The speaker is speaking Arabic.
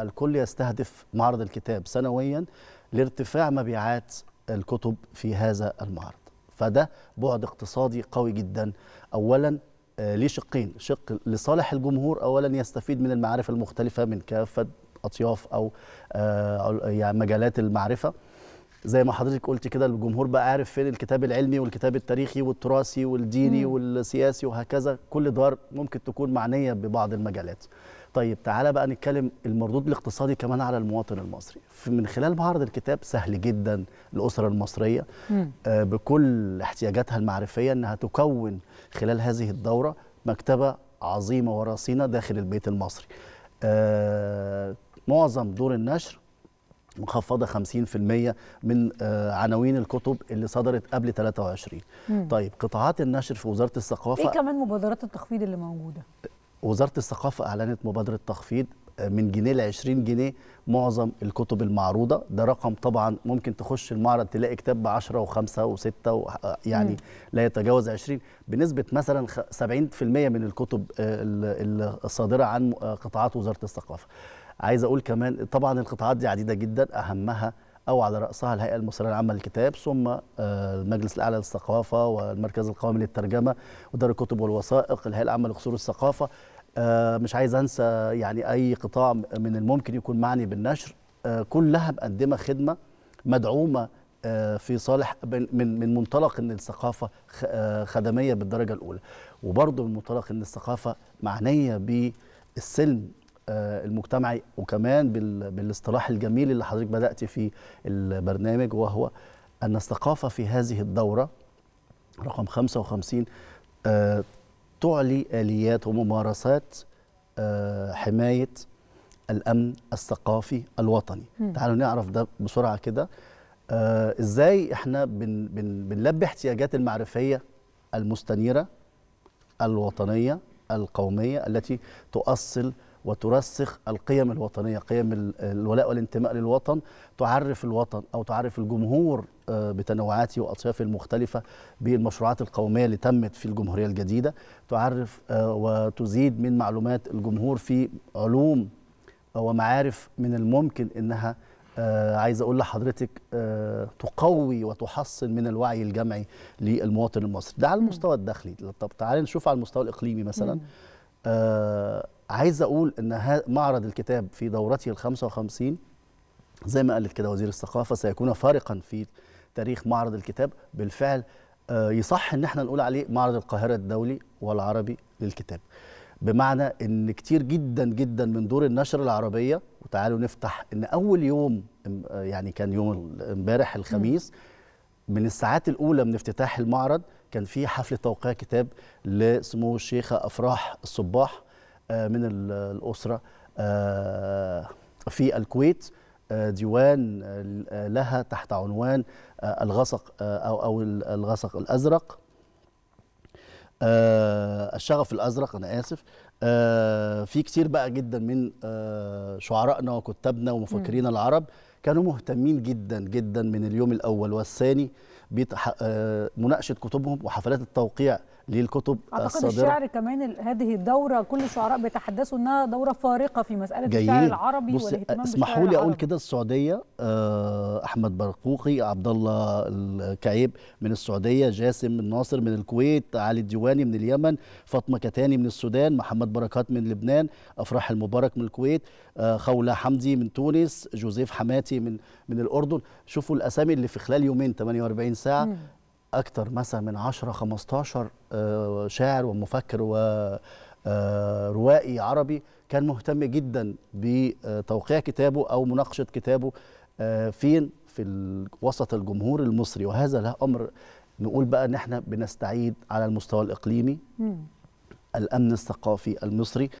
الكل يستهدف معرض الكتاب سنويا لارتفاع مبيعات الكتب في هذا المعرض فده بعد اقتصادي قوي جدا اولا ليه آه، شقين شق لصالح الجمهور اولا يستفيد من المعارف المختلفه من كافه اطياف او آه، يعني مجالات المعرفه زي ما حضرتك قلت كده الجمهور بقى عارف فين الكتاب العلمي والكتاب التاريخي والتراثي والديني مم. والسياسي وهكذا كل دار ممكن تكون معنيه ببعض المجالات طيب تعالى بقى نتكلم المردود الاقتصادي كمان على المواطن المصري من خلال معرض الكتاب سهل جدا الأسرة المصرية آه بكل احتياجاتها المعرفية أنها تكون خلال هذه الدورة مكتبة عظيمة ورصينة داخل البيت المصري آه معظم دور النشر مخفضه 50% من آه، عناوين الكتب اللي صدرت قبل 23 مم. طيب قطاعات النشر في وزاره الثقافه ايه كمان مبادرات التخفيض اللي موجوده وزاره الثقافه اعلنت مبادره تخفيض آه، من جنيه ل 20 جنيه معظم الكتب المعروضه ده رقم طبعا ممكن تخش المعرض تلاقي كتاب ب 10 و5 و6 يعني مم. لا يتجاوز 20 بنسبه مثلا 70% من الكتب آه، الصادره عن قطاعات وزاره الثقافه عايز اقول كمان طبعا القطاعات دي عديده جدا اهمها او على راسها الهيئه المصريه العامه للكتاب ثم آه، المجلس الاعلى للثقافه والمركز القومي للترجمه ودار الكتب والوثائق الهيئه العامه لقصور الثقافه آه، مش عايز انسى يعني اي قطاع من الممكن يكون معني بالنشر آه، كلها مقدمه خدمه مدعومه في صالح من من منطلق ان الثقافه خدميه بالدرجه الاولى وبرضه من منطلق ان الثقافه معنيه بالسلم آه، المجتمعي وكمان بالاصطلاح الجميل اللي حضرتك بدأت فيه البرنامج وهو أن الثقافة في هذه الدورة رقم 55 آه، تعلي آليات وممارسات آه، حماية الأمن الثقافي الوطني م. تعالوا نعرف ده بسرعة كده إزاي إحنا بن بن بنلبي احتياجات المعرفية المستنيرة الوطنية القومية التي تؤصل وترسخ القيم الوطنية قيم الولاء والانتماء للوطن تعرف الوطن أو تعرف الجمهور آه، بتنوعاته وأطيافه المختلفة بالمشروعات القومية اللي تمت في الجمهورية الجديدة تعرف آه، وتزيد من معلومات الجمهور في علوم آه، ومعارف من الممكن أنها عايز أقول لحضرتك تقوي وتحصن من الوعي الجمعي للمواطن المصري ده على المستوى الداخلي طب تعالى نشوف على المستوى الإقليمي مثلا عايز اقول ان معرض الكتاب في دورته ال 55 زي ما قالت كده وزير الثقافه سيكون فارقا في تاريخ معرض الكتاب بالفعل آه، يصح ان احنا نقول عليه معرض القاهره الدولي والعربي للكتاب بمعنى ان كتير جدا جدا من دور النشر العربيه وتعالوا نفتح ان اول يوم يعني كان يوم امبارح الخميس من الساعات الاولى من افتتاح المعرض كان في حفله توقيع كتاب لسمو الشيخه افراح الصباح آه، من الأسرة آه، في الكويت آه، ديوان لها تحت عنوان الغسق أو أو الغسق الأزرق الشغف الأزرق أنا آسف في كتير بقى جدا من شعرائنا وكتابنا ومفكرين العرب كانوا مهتمين جدا جدا من اليوم الأول والثاني آه، مناقشه كتبهم وحفلات التوقيع للكتب أعتقد الصادره الشعر كمان هذه الدوره كل الشعراء بيتحدثوا انها دوره فارقه في مساله جيد. الشعر العربي والاهتمام اسمحوا لي اقول كده السعوديه آه، احمد برقوقي عبد الله الكعيب من السعوديه جاسم الناصر من الكويت علي الديواني من اليمن فاطمه كتاني من السودان محمد بركات من لبنان افراح المبارك من الكويت آه، خوله حمدي من تونس جوزيف حماتي من من الاردن شوفوا الاسامي اللي في خلال يومين 48 ساعه اكتر مثلا من 10 15 آه، شاعر ومفكر وروائي آه، عربي كان مهتم جدا بتوقيع كتابه او مناقشه كتابه آه، فين في وسط الجمهور المصري وهذا له امر نقول بقى ان احنا بنستعيد على المستوى الاقليمي الامن الثقافي المصري